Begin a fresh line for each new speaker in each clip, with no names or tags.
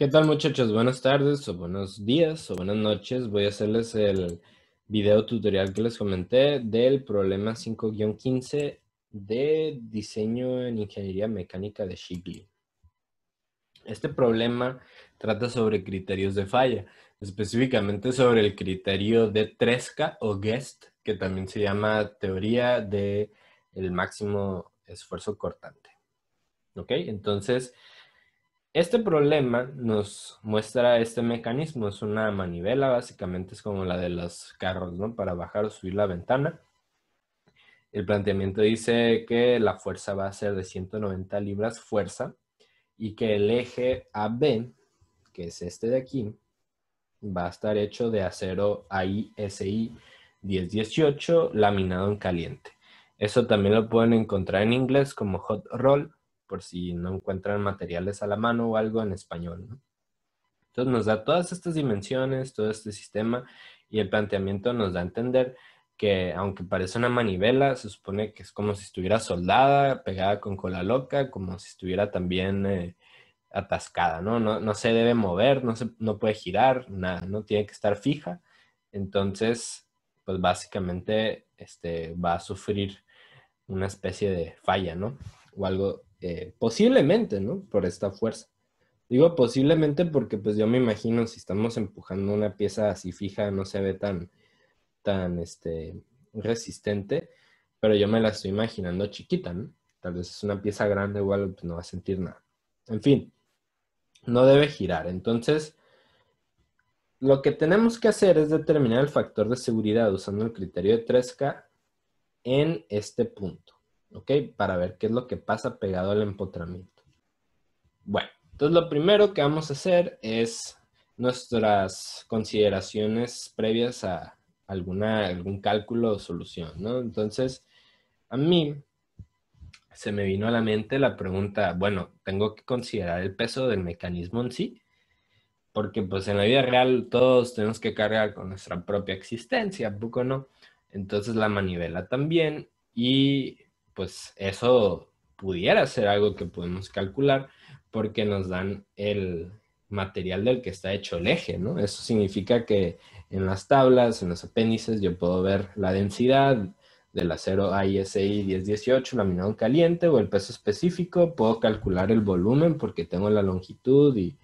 ¿Qué tal muchachos? Buenas tardes o buenos días o buenas noches. Voy a hacerles el video tutorial que les comenté del problema 5-15 de diseño en ingeniería mecánica de Shigley. Este problema trata sobre criterios de falla, específicamente sobre el criterio de Tresca o Guest, que también se llama teoría del el máximo esfuerzo cortante. ¿Ok? Entonces, este problema nos muestra este mecanismo, es una manivela, básicamente es como la de los carros, ¿no? Para bajar o subir la ventana. El planteamiento dice que la fuerza va a ser de 190 libras fuerza y que el eje AB, que es este de aquí, va a estar hecho de acero AISI 1018 laminado en caliente. Eso también lo pueden encontrar en inglés como hot roll por si no encuentran materiales a la mano o algo en español. ¿no? Entonces nos da todas estas dimensiones, todo este sistema y el planteamiento nos da a entender que aunque parece una manivela, se supone que es como si estuviera soldada, pegada con cola loca, como si estuviera también eh, atascada, ¿no? ¿no? se debe mover, no, se, no puede girar, nada, no tiene que estar fija. Entonces, pues básicamente este, va a sufrir una especie de falla, ¿no? O algo eh, posiblemente, ¿no? Por esta fuerza. Digo posiblemente porque pues yo me imagino si estamos empujando una pieza así fija no se ve tan, tan este, resistente, pero yo me la estoy imaginando chiquita, ¿no? Tal vez es una pieza grande igual pues, no va a sentir nada. En fin, no debe girar. Entonces, lo que tenemos que hacer es determinar el factor de seguridad usando el criterio de 3K en este punto. ¿ok? Para ver qué es lo que pasa pegado al empotramiento. Bueno, entonces lo primero que vamos a hacer es nuestras consideraciones previas a alguna, algún cálculo o solución, ¿no? Entonces, a mí se me vino a la mente la pregunta, bueno, tengo que considerar el peso del mecanismo en sí, porque pues en la vida real todos tenemos que cargar con nuestra propia existencia, poco no? Entonces la manivela también y pues eso pudiera ser algo que podemos calcular porque nos dan el material del que está hecho el eje, ¿no? Eso significa que en las tablas, en los apéndices, yo puedo ver la densidad del acero AISI 1018 laminado caliente o el peso específico, puedo calcular el volumen porque tengo la longitud y,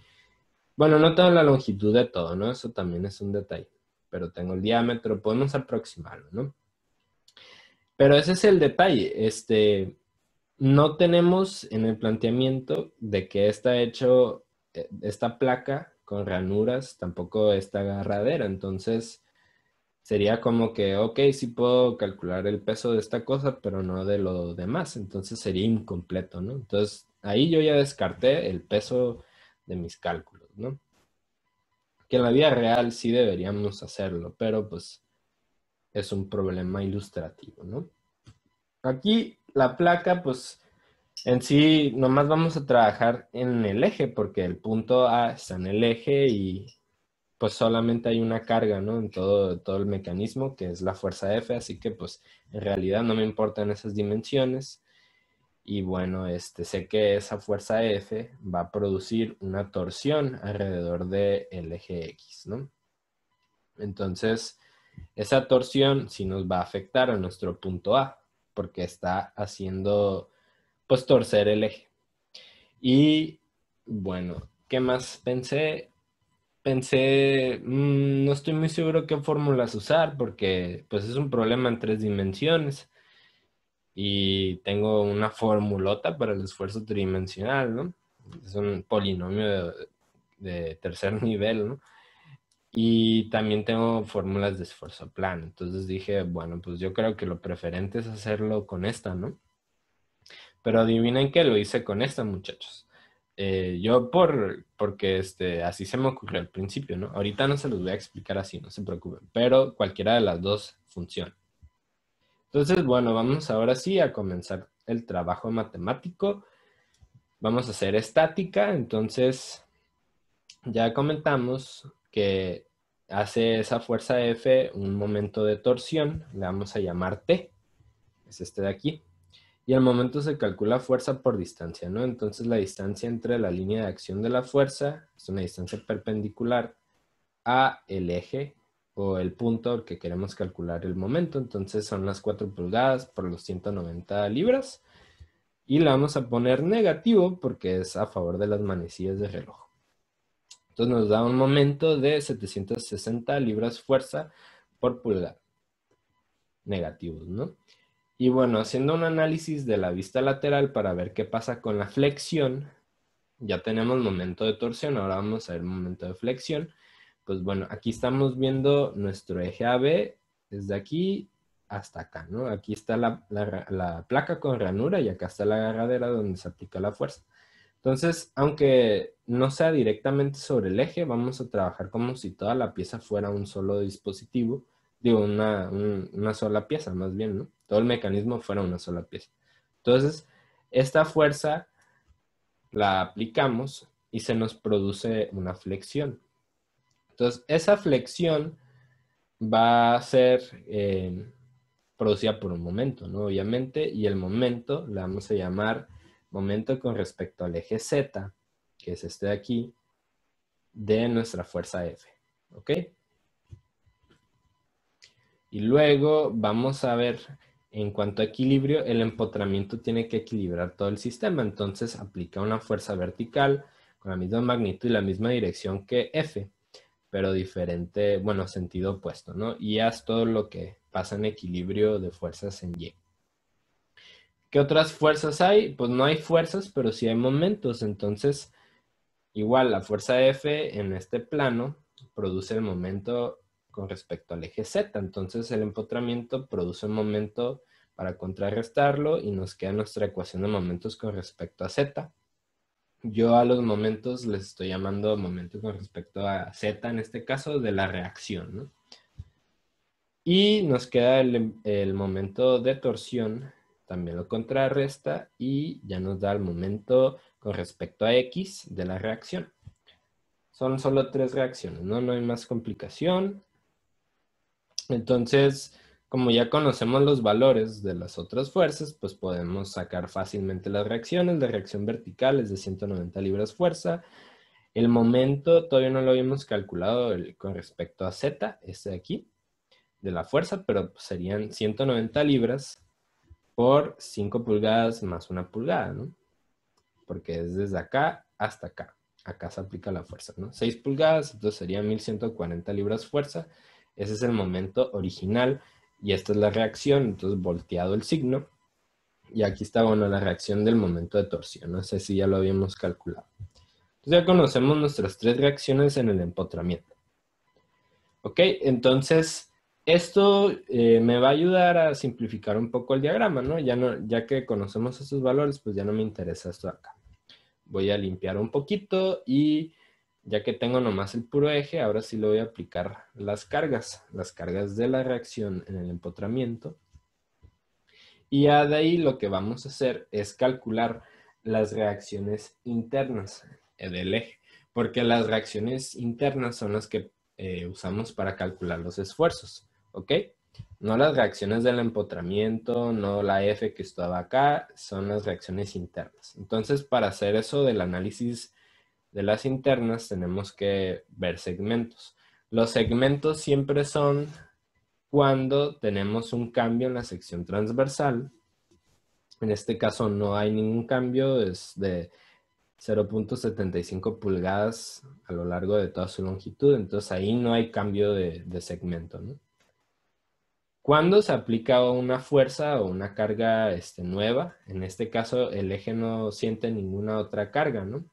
bueno, no tengo la longitud de todo, ¿no? Eso también es un detalle, pero tengo el diámetro, podemos aproximarlo, ¿no? Pero ese es el detalle. Este, no tenemos en el planteamiento de que está hecho eh, esta placa con ranuras, tampoco esta agarradera. Entonces, sería como que, ok, sí puedo calcular el peso de esta cosa, pero no de lo demás. Entonces, sería incompleto, ¿no? Entonces, ahí yo ya descarté el peso de mis cálculos, ¿no? Que en la vida real sí deberíamos hacerlo, pero pues es un problema ilustrativo, ¿no? Aquí la placa, pues en sí, nomás vamos a trabajar en el eje, porque el punto A está en el eje y pues solamente hay una carga, ¿no? En todo, todo el mecanismo, que es la fuerza F, así que pues en realidad no me importan esas dimensiones. Y bueno, este, sé que esa fuerza F va a producir una torsión alrededor del eje X, ¿no? Entonces, esa torsión sí nos va a afectar a nuestro punto A, porque está haciendo, pues, torcer el eje. Y bueno, ¿qué más pensé? Pensé, mm, no estoy muy seguro qué fórmulas usar, porque pues es un problema en tres dimensiones. Y tengo una formulota para el esfuerzo tridimensional, ¿no? Es un polinomio de, de tercer nivel, ¿no? Y también tengo fórmulas de esfuerzo plan. Entonces dije, bueno, pues yo creo que lo preferente es hacerlo con esta, ¿no? Pero adivinen qué, lo hice con esta, muchachos. Eh, yo por, porque este, así se me ocurrió al principio, ¿no? Ahorita no se los voy a explicar así, no se preocupen, pero cualquiera de las dos funciona. Entonces, bueno, vamos ahora sí a comenzar el trabajo matemático. Vamos a hacer estática, entonces ya comentamos que hace esa fuerza F un momento de torsión, le vamos a llamar T, es este de aquí. Y al momento se calcula fuerza por distancia, ¿no? Entonces la distancia entre la línea de acción de la fuerza es una distancia perpendicular a el eje o el punto al que queremos calcular el momento. Entonces son las 4 pulgadas por los 190 libras. Y le vamos a poner negativo porque es a favor de las manecillas de reloj. Entonces nos da un momento de 760 libras fuerza por pulgar. Negativos, ¿no? Y bueno, haciendo un análisis de la vista lateral para ver qué pasa con la flexión, ya tenemos momento de torsión, ahora vamos a ver momento de flexión. Pues bueno, aquí estamos viendo nuestro eje AB desde aquí hasta acá, ¿no? Aquí está la, la placa con ranura y acá está la agarradera donde se aplica la fuerza. Entonces, aunque no sea directamente sobre el eje, vamos a trabajar como si toda la pieza fuera un solo dispositivo, digo, una, sola pieza más bien, ¿no? Todo el mecanismo fuera una sola pieza. Entonces, esta fuerza la aplicamos y se nos produce una flexión. Entonces, esa flexión va a ser eh, producida por un momento, ¿no? Obviamente, y el momento le vamos a llamar momento con respecto al eje Z, que es este de aquí, de nuestra fuerza F. ¿Ok? Y luego vamos a ver, en cuanto a equilibrio, el empotramiento tiene que equilibrar todo el sistema. Entonces aplica una fuerza vertical con la misma magnitud y la misma dirección que F, pero diferente, bueno, sentido opuesto, ¿no? Y haz todo lo que pasa en equilibrio de fuerzas en Y. ¿Qué otras fuerzas hay? Pues no hay fuerzas, pero sí hay momentos. Entonces, igual la fuerza F en este plano produce el momento con respecto al eje Z. Entonces, el empotramiento produce un momento para contrarrestarlo y nos queda nuestra ecuación de momentos con respecto a Z. Yo a los momentos les estoy llamando momentos con respecto a Z, en este caso, de la reacción. Y nos queda el momento de torsión también lo contrarresta y ya nos da el momento con respecto a X de la reacción. Son solo tres reacciones, ¿no? No hay más complicación. Entonces, como ya conocemos los valores de las otras fuerzas, pues podemos sacar fácilmente las reacciones. La reacción vertical es de 190 libras fuerza. El momento todavía no lo habíamos calculado con respecto a Z, este de aquí, de la fuerza, pero serían 190 libras por 5 pulgadas más una pulgada, ¿no? Porque es desde acá hasta acá. Acá se aplica la fuerza, ¿no? 6 pulgadas, entonces sería 1140 libras fuerza. Ese es el momento original y esta es la reacción, entonces volteado el signo. Y aquí está, bueno, la reacción del momento de torsión. No sé si ya lo habíamos calculado. Entonces ya conocemos nuestras tres reacciones en el empotramiento. Ok, entonces esto eh, me va a ayudar a simplificar un poco el diagrama, ¿no? Ya, ya que conocemos esos valores, pues ya no me interesa esto acá. Voy a limpiar un poquito y ya que tengo nomás el puro eje, ahora sí le voy a aplicar las cargas, las cargas de la reacción en el empotramiento. Y ya de ahí lo que vamos a hacer es calcular las reacciones internas del eje, porque las reacciones internas son las que eh, usamos para calcular los esfuerzos. ¿ok? No las reacciones del empotramiento, no la F que estaba acá, son las reacciones internas. Entonces, para hacer eso del análisis de las internas, tenemos que ver segmentos. Los segmentos siempre son cuando tenemos un cambio en la sección transversal. En este caso no hay ningún cambio, es de 0.75 pulgadas a lo largo de toda su longitud, entonces ahí no hay cambio de, segmento. ¿no? cuando se aplica una fuerza o una carga este, nueva. En este caso, el eje no siente ninguna otra carga, ¿no?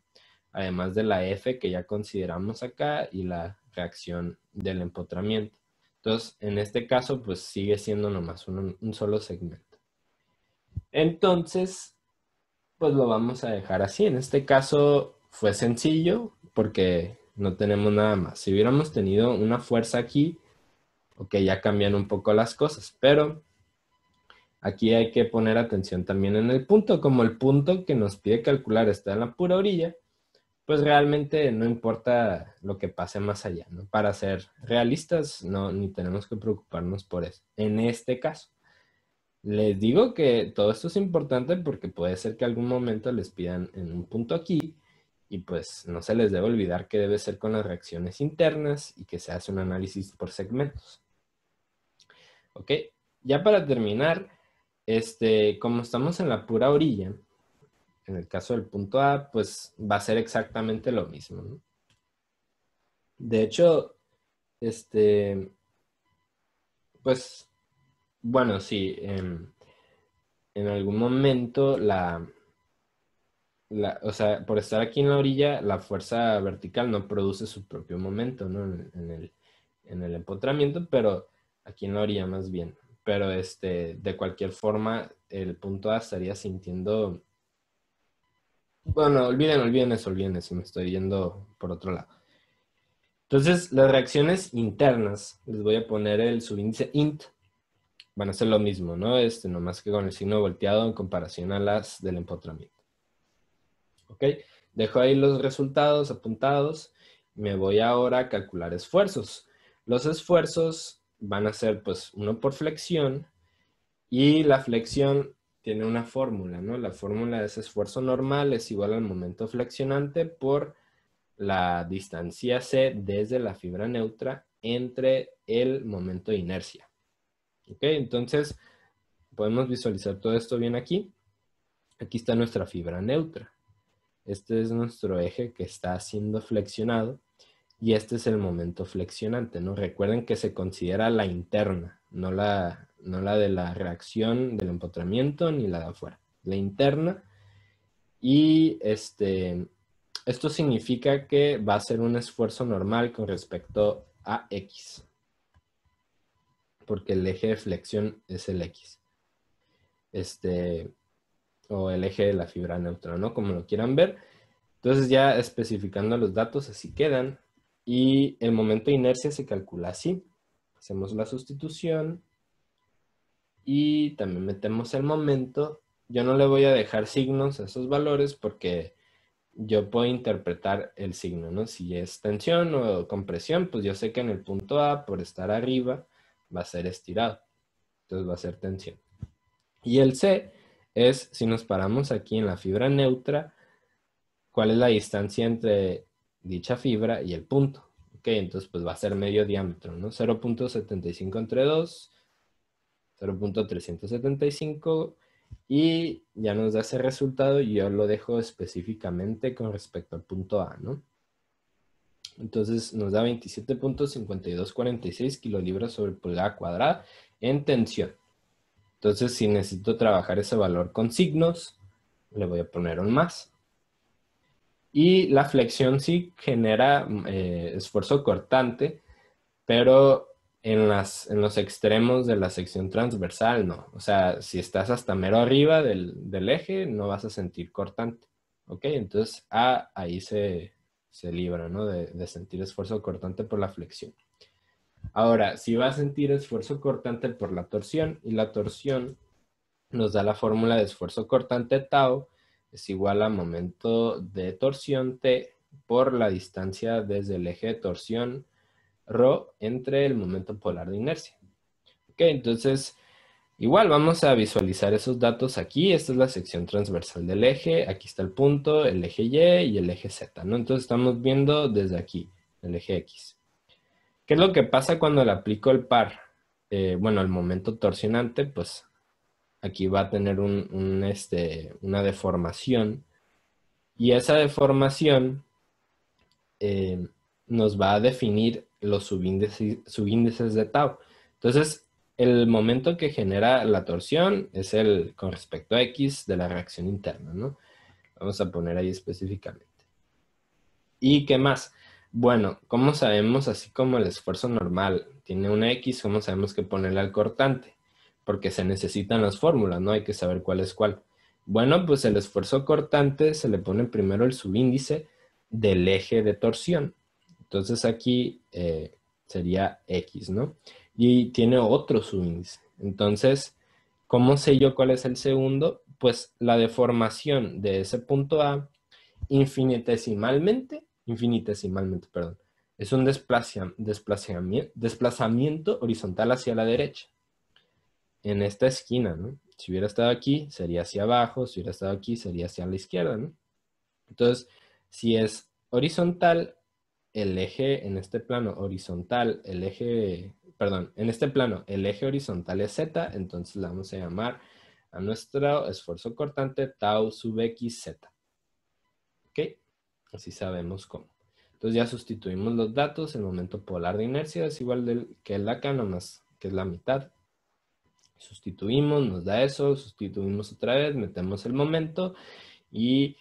Además de la F que ya consideramos acá y la reacción del empotramiento. Entonces, en este caso, pues sigue siendo nomás un, un solo segmento. Entonces, pues lo vamos a dejar así. En este caso fue sencillo porque no tenemos nada más. Si hubiéramos tenido una fuerza aquí, ok, ya cambian un poco las cosas, pero aquí hay que poner atención también en el punto, como el punto que nos pide calcular está en la pura orilla, pues realmente no importa lo que pase más allá, ¿no? Para ser realistas, no, ni tenemos que preocuparnos por eso. En este caso, les digo que todo esto es importante porque puede ser que algún momento les pidan en un punto aquí y pues no se les debe olvidar que debe ser con las reacciones internas y que se hace un análisis por segmentos. ¿ok? Ya para terminar, este, como estamos en la pura orilla, en el caso del punto A, pues va a ser exactamente lo mismo. De hecho, este, pues, bueno, sí, em, en, algún momento la, o sea, por estar aquí en la orilla, la fuerza vertical no produce su propio momento, el, en el empotramiento, pero aquí no haría más bien. Pero este, de cualquier forma, el punto A estaría sintiendo. Bueno, olviden, olvídense, eso, me estoy yendo por otro lado. Entonces, las reacciones internas, les voy a poner el subíndice int, van a ser lo mismo, ¿no? Este, nomás que con el signo volteado en comparación a las del empotramiento. ¿Ok? Dejo ahí los resultados apuntados. Me voy ahora a calcular esfuerzos. Los esfuerzos van a ser pues uno por flexión y la flexión tiene una fórmula, ¿no? La fórmula de ese esfuerzo normal es igual al momento flexionante por la distancia C desde la fibra neutra entre el momento de inercia. ¿Ok? Entonces, podemos visualizar todo esto bien aquí. Aquí está nuestra fibra neutra. Este es nuestro eje que está siendo flexionado y este es el momento flexionante, ¿no? Recuerden que se considera la interna, no la, no la de la reacción del empotramiento ni la de afuera, la interna. Y este, esto significa que va a ser un esfuerzo normal con respecto a X, porque el eje de flexión es el X. Este, o el eje de la fibra neutra, ¿no? Como lo quieran ver. Entonces ya especificando los datos, así quedan. Y el momento de inercia se calcula así. Hacemos la sustitución y también metemos el momento. Yo no le voy a dejar signos a esos valores porque yo puedo interpretar el signo, ¿no? Si es tensión o compresión, pues yo sé que en el punto A, por estar arriba, va a ser estirado. Entonces va a ser tensión. Y el C es, si nos paramos aquí en la fibra neutra, ¿cuál es la distancia entre dicha fibra y el punto. Ok, entonces pues va a ser medio diámetro, ¿no? 0.75 entre 2, 0.375 y ya nos da ese resultado y yo lo dejo específicamente con respecto al punto A, ¿no? Entonces nos da 27.5246 kilolibras sobre pulgada cuadrada en tensión. Entonces si necesito trabajar ese valor con signos, le voy a poner un más. Y la flexión sí genera mm, eh, esfuerzo cortante, pero en, las, en los extremos de la sección transversal no. O sea, si estás hasta mero arriba del, eje, no vas a sentir cortante. ¿Ok? Entonces, ah, ahí se, se libra, De, sentir esfuerzo cortante por la flexión. Ahora, si vas a sentir esfuerzo cortante por la torsión, y la torsión nos da la fórmula de esfuerzo cortante tau, es igual a momento de torsión T por la distancia desde el eje de torsión ρ entre el momento polar de inercia. Ok, entonces igual vamos a visualizar esos datos aquí. Esta es la sección transversal del eje. Aquí está el punto, el eje Y y el eje Z. ¿no? Entonces estamos viendo desde aquí, el eje X. ¿Qué es lo que pasa cuando le aplico el par? Eh, bueno, el momento torsionante, pues aquí va a tener un, este, una deformación y esa deformación eh, nos va a definir los subíndices, subíndices de tau. Entonces, el momento que genera la torsión es el con respecto a X de la reacción interna, ¿no? Vamos a poner ahí específicamente. ¿Y qué más? Bueno, ¿cómo sabemos, así como el esfuerzo normal tiene una X, cómo sabemos que ponerle al cortante? porque se necesitan las fórmulas, ¿no? Hay que saber cuál es cuál. Bueno, pues el esfuerzo cortante se le pone primero el subíndice del eje de torsión. Entonces aquí eh, sería X, ¿no? Y tiene otro subíndice. Entonces, ¿cómo sé yo cuál es el segundo? Pues la deformación de ese punto A infinitesimalmente, infinitesimalmente, perdón, es un desplazamiento, desplazamiento horizontal hacia la derecha en esta esquina, ¿no? Si hubiera estado aquí, sería hacia abajo, si hubiera estado aquí, sería hacia la izquierda, ¿no? Entonces, si es horizontal, el eje en este plano horizontal, el eje, perdón, en este plano el eje horizontal es z, entonces la vamos a llamar a nuestro esfuerzo cortante tau sub x z. ¿Ok? Así sabemos cómo. Entonces ya sustituimos los datos, el momento polar de inercia es igual del, que el acá, nomás que es la mitad sustituimos, nos da eso, sustituimos otra vez, metemos el momento y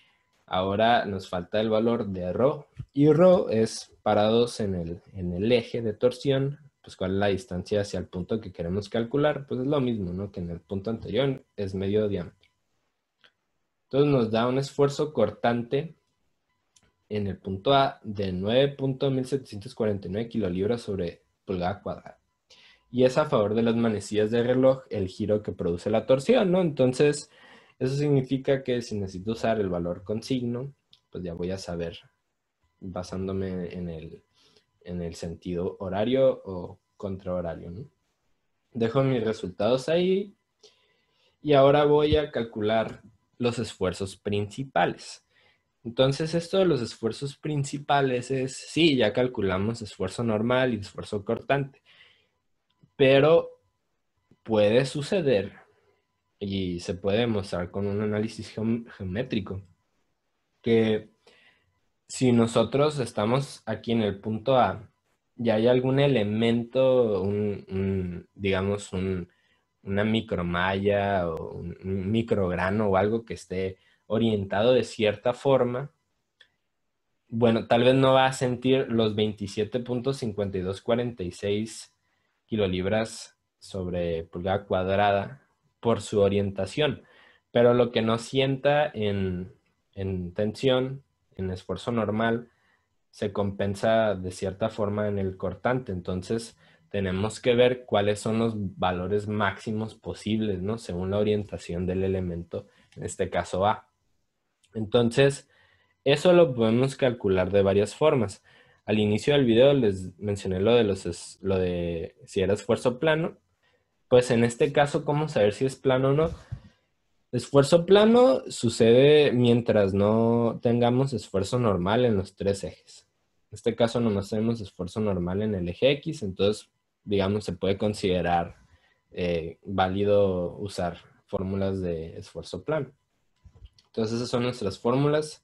ahora nos falta el valor de ρ y rho es parados en el, eje de torsión, pues cuál es la distancia hacia el punto que queremos calcular, pues es lo mismo, ¿no? Que en el punto anterior es medio diámetro. Entonces nos da un esfuerzo cortante en el punto A de 9.1749 kilolibras sobre pulgada cuadrada y es a favor de las manecillas de reloj el giro que produce la torsión, ¿no? Entonces, eso significa que si necesito usar el valor con signo, pues ya voy a saber, basándome en el, en el sentido horario o contrahorario, ¿no? Dejo mis resultados ahí y ahora voy a calcular los esfuerzos principales. Entonces, esto de los esfuerzos principales es, sí, ya calculamos esfuerzo normal y esfuerzo cortante pero puede suceder y se puede demostrar con un análisis geométrico que si nosotros estamos aquí en el punto A y hay algún elemento, digamos, un, una micromalla o un, un micrograno o algo que esté orientado de cierta forma, bueno, tal vez no va a sentir los 27.5246 kilolibras sobre pulgada cuadrada por su orientación. Pero lo que no sienta en, en tensión, en esfuerzo normal, se compensa de cierta forma en el cortante. Entonces, tenemos que ver cuáles son los valores máximos posibles, ¿no? Según la orientación del elemento, en este caso A. Entonces, eso lo podemos calcular de varias formas. Al inicio del video les mencioné lo de, los, lo de si era esfuerzo plano. Pues en este caso, ¿cómo saber si es plano o no? Esfuerzo plano sucede mientras no tengamos esfuerzo normal en los tres ejes. En este caso no tenemos esfuerzo normal en el eje X, entonces, digamos, se puede considerar eh, válido usar fórmulas de esfuerzo plano. Entonces, esas son nuestras fórmulas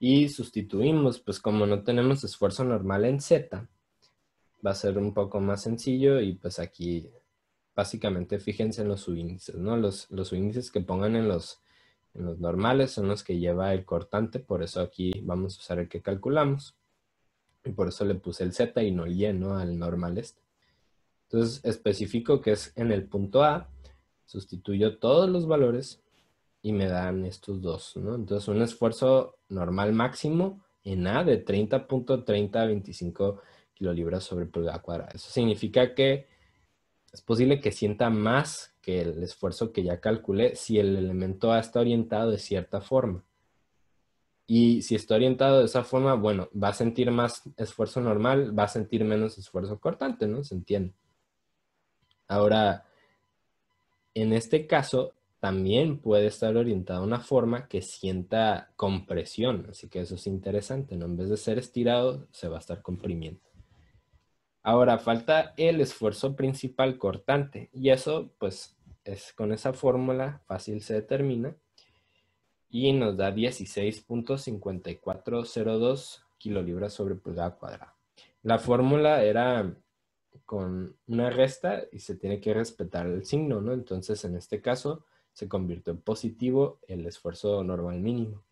y sustituimos, pues como no tenemos esfuerzo normal en Z, va a ser un poco más sencillo y pues aquí básicamente fíjense en los subíndices, ¿no? Los, los subíndices que pongan en los, en los normales son los que lleva el cortante, por eso aquí vamos a usar el que calculamos. Y por eso le puse el Z y no el Y, ¿no? Al normal este. Entonces especifico que es en el punto A, sustituyo todos los valores y me dan estos dos, ¿no? Entonces, un esfuerzo normal máximo en A de 30.30 a 25 kilolibras sobre pulgada cuadrada. Eso significa que es posible que sienta más que el esfuerzo que ya calculé si el elemento A está orientado de cierta forma. Y si está orientado de esa forma, bueno, va a sentir más esfuerzo normal, va a sentir menos esfuerzo cortante, ¿no? Se entiende. Ahora, en este caso, también puede estar orientada a una forma que sienta compresión, así que eso es interesante, ¿no? En vez de ser estirado, se va a estar comprimiendo. Ahora falta el esfuerzo principal cortante y eso pues es con esa fórmula fácil se determina y nos da 16.5402 kilolibras sobre pulgada cuadrada. La fórmula era con una resta y se tiene que respetar el signo, ¿no? Entonces en este caso se convirtió en positivo el esfuerzo normal mínimo.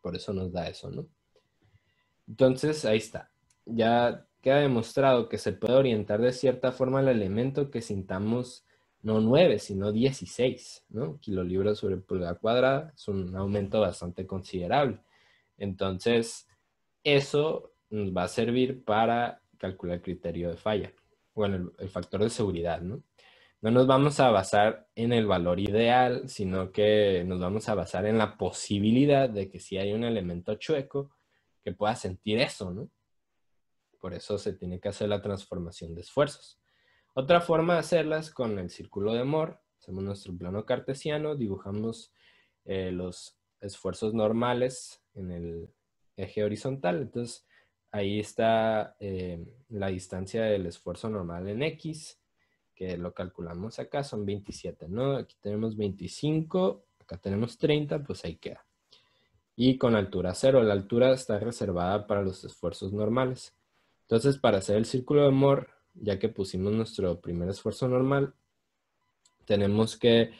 Por eso nos da eso, ¿no? Entonces, ahí está. Ya queda demostrado que se puede orientar de cierta forma el elemento que sintamos no 9, sino 16, ¿no? Kilolibras sobre pulgada cuadrada es un aumento bastante considerable. Entonces, eso nos va a servir para calcular el criterio de falla, bueno, el factor de seguridad, ¿no? no nos vamos a basar en el valor ideal, sino que nos vamos a basar en la posibilidad de que si hay un elemento chueco, que pueda sentir eso, ¿no? Por eso se tiene que hacer la transformación de esfuerzos. Otra forma de hacerlas con el círculo de Mohr. Hacemos nuestro plano cartesiano, dibujamos eh, los esfuerzos normales en el eje horizontal. Entonces, ahí está eh, la distancia del esfuerzo normal en X que lo calculamos acá, son 27, ¿no? Aquí tenemos 25, acá tenemos 30, pues ahí queda. Y con altura cero, la altura está reservada para los esfuerzos normales. Entonces, para hacer el círculo de Mohr, ya que pusimos nuestro primer esfuerzo normal, tenemos que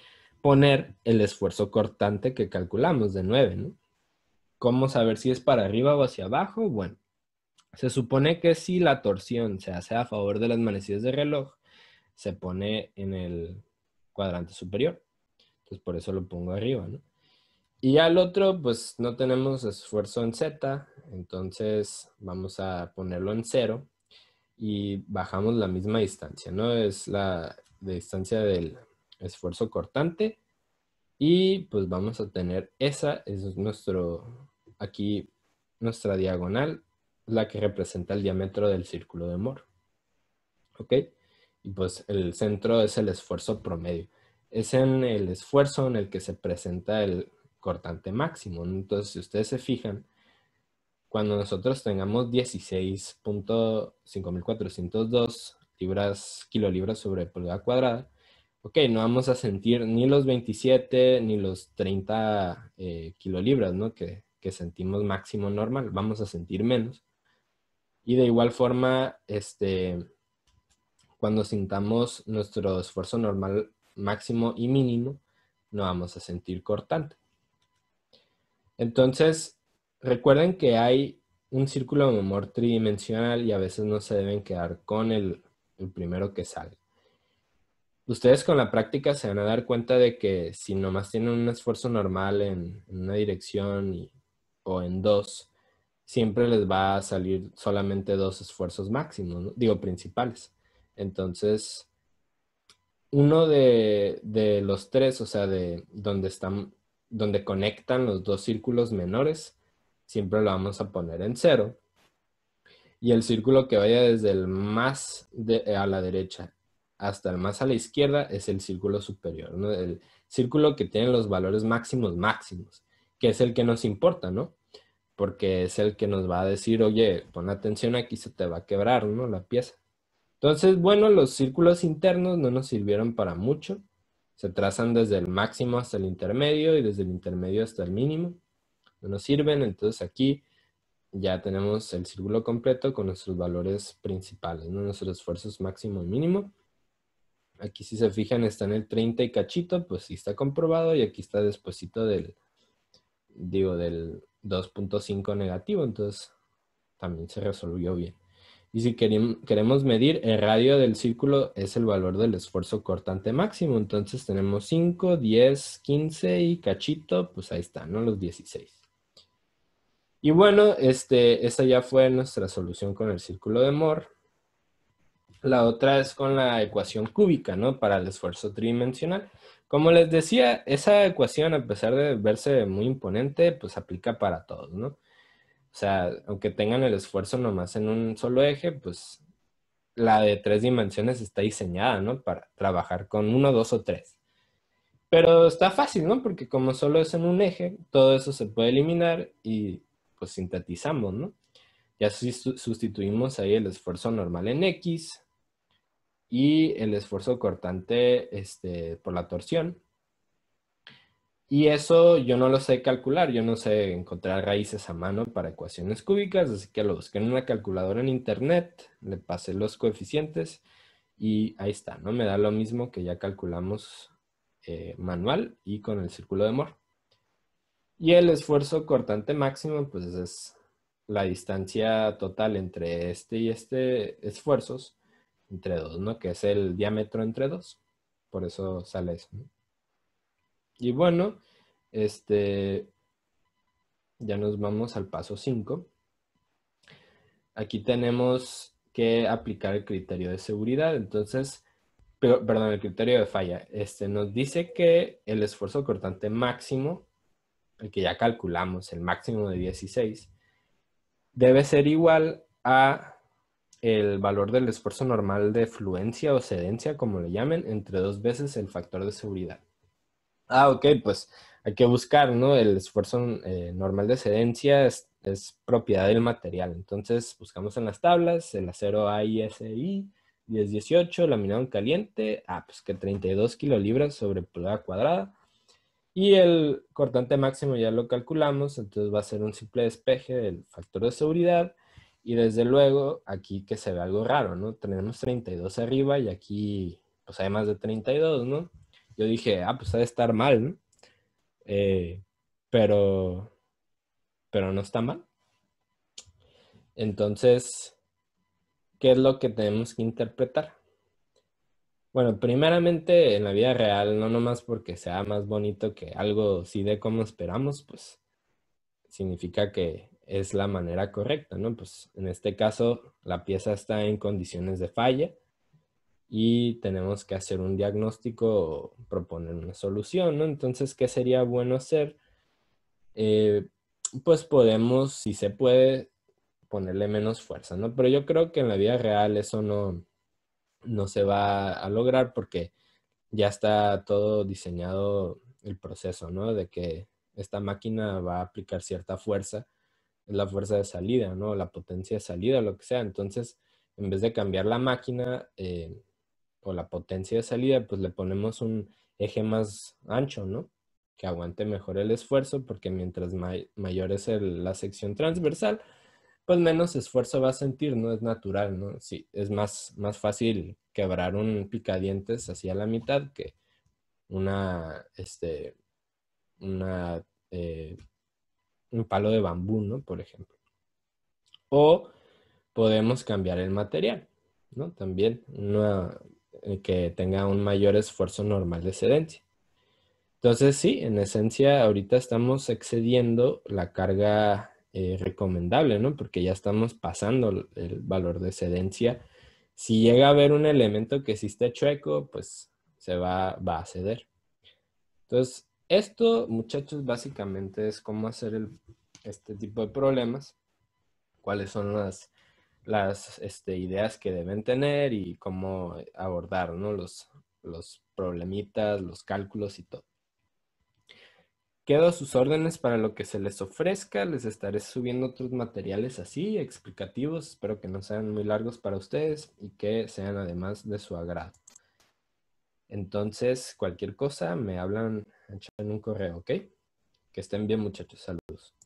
poner el esfuerzo cortante que calculamos de 9, ¿no? ¿Cómo saber si es para arriba o hacia abajo? Bueno, se supone que si la torsión se hace a favor de las manecillas de reloj, se pone en el cuadrante superior. Entonces por eso lo pongo arriba, ¿no? Y al otro, pues no tenemos esfuerzo en Z, entonces vamos a ponerlo en cero y bajamos la misma distancia, ¿no? Es la distancia del esfuerzo cortante y pues vamos a tener esa, es nuestro, aquí nuestra diagonal, la que representa el diámetro del círculo de Moore. ¿Ok? y pues el centro es el esfuerzo promedio. Es en el esfuerzo en el que se presenta el cortante máximo. Entonces, si ustedes se fijan, cuando nosotros tengamos 16.5402 libras, kilolibras sobre pulgada cuadrada, ok, no vamos a sentir ni los 27 ni los 30 eh, kilolibras, ¿no? Que, que, sentimos máximo normal, vamos a sentir menos. Y de igual forma, este, cuando sintamos nuestro esfuerzo normal máximo y mínimo, no vamos a sentir cortante. Entonces, recuerden que hay un círculo de humor tridimensional y a veces no se deben quedar con el, primero que sale. Ustedes con la práctica se van a dar cuenta de que si nomás tienen un esfuerzo normal en, una dirección o en dos, siempre les va a salir solamente dos esfuerzos máximos, digo, principales. Entonces, uno de, los tres, o sea, de donde están, donde conectan los dos círculos menores, siempre lo vamos a poner en cero. Y el círculo que vaya desde el más a la derecha hasta el más a la izquierda es el círculo superior, ¿no? el círculo que tiene los valores máximos máximos, que es el que nos importa, ¿no? Porque es el que nos va a decir, oye, pon atención aquí, se te va a quebrar, ¿no? La pieza. Entonces, bueno, los círculos internos no nos sirvieron para mucho. Se trazan desde el máximo hasta el intermedio y desde el intermedio hasta el mínimo. No nos sirven, entonces aquí ya tenemos el círculo completo con nuestros valores principales, ¿no? nuestros esfuerzos máximo y mínimo. Aquí si se fijan está en el 30 y cachito, pues sí está comprobado y aquí está despuesito del, digo, del 2.5 negativo, entonces también se resolvió bien. Y si queremos medir, el radio del círculo es el valor del esfuerzo cortante máximo. Entonces tenemos 5, 10, 15 y cachito, pues ahí está, ¿no? Los 16. Y bueno, este, esa ya fue nuestra solución con el círculo de Mohr. La otra es con la ecuación cúbica, ¿no? Para el esfuerzo tridimensional. Como les decía, esa ecuación, a pesar de verse muy imponente, pues aplica para todos, ¿no? O sea, aunque tengan el esfuerzo nomás en un solo eje, pues la de tres dimensiones está diseñada, ¿no? Para trabajar con uno, dos o tres. Pero está fácil, ¿no? Porque como solo es en un eje, todo eso se puede eliminar y pues sintetizamos, ¿no? Ya sustituimos ahí el esfuerzo normal en X y el esfuerzo cortante este, por la torsión y eso yo no lo sé calcular, yo no sé encontrar raíces a mano para ecuaciones cúbicas, así que lo busqué en una calculadora en internet, le pasé los coeficientes y ahí está, ¿no? Me da lo mismo que ya calculamos eh, manual y con el círculo de Mohr. Y el esfuerzo cortante máximo, pues es la distancia total entre este y este esfuerzos, entre dos, ¿no? Que es el diámetro entre dos. Por eso sale eso. Y bueno, este, ya nos vamos al paso 5. Aquí tenemos que aplicar el criterio de seguridad. Entonces, perdón, el criterio de falla. Este nos dice que el esfuerzo cortante máximo, el que ya calculamos, el máximo de 16, debe ser igual a el valor del esfuerzo normal de fluencia o cedencia, como le llamen, entre dos veces el factor de seguridad. Ah, ok, pues hay que buscar, ¿no? El esfuerzo eh, normal de cedencia es, propiedad del material. Entonces, buscamos en las tablas el acero AISI 1018, laminado en caliente, ah, pues que 32 kilolibras sobre pulgada cuadrada. Y el cortante máximo ya lo calculamos, entonces va a ser un simple despeje del factor de seguridad. Y desde luego, aquí que se ve algo raro, ¿no? Tenemos 32 arriba y aquí, pues hay más de 32, ¿no? Yo dije, ah, pues de estar mal, eh, pero, pero no está mal. Entonces, ¿qué es lo que tenemos que interpretar? Bueno, primeramente en la vida real, no nomás porque sea más bonito que algo sí de como esperamos, pues significa que es la manera correcta, ¿no? Pues en este caso la pieza está en condiciones de falla y tenemos que hacer un diagnóstico o proponer una solución, ¿no? Entonces, ¿qué sería bueno hacer? Eh, pues podemos, si se puede, ponerle menos fuerza, ¿no? Pero yo creo que en la vida real eso no, no se va a lograr porque ya está todo diseñado el proceso, ¿no? De que esta máquina va a aplicar cierta fuerza, la fuerza de salida, ¿no? La potencia de salida, lo que sea. Entonces, en vez de cambiar la máquina, eh, o la potencia de salida, pues le ponemos un eje más ancho, ¿no? Que aguante mejor el esfuerzo, porque mientras mayor es la sección transversal, pues menos esfuerzo va a sentir, ¿no? Es natural, ¿no? Sí, es más, más fácil quebrar un picadientes hacia la mitad que una, este, una, eh, un palo de bambú, ¿no? Por ejemplo. O podemos cambiar el material, ¿no? También una, eh, que tenga un mayor esfuerzo normal de excedencia. Entonces, sí, en esencia, ahorita estamos excediendo la carga eh, recomendable, ¿no? Porque ya estamos pasando el valor de cedencia. Si llega a haber un elemento que sí está chueco, pues se va, a ceder. Entonces, esto, muchachos, básicamente es cómo hacer este tipo de problemas, cuáles son las las este, ideas que deben tener y cómo abordar los, los problemitas, los cálculos y todo. Quedo a sus órdenes para lo que se les ofrezca. Les estaré subiendo otros materiales así, explicativos. Espero que no sean muy largos para ustedes y que sean además de su agrado. Entonces, cualquier cosa, me hablan, en un correo, ¿ok? Que estén bien, muchachos. Saludos.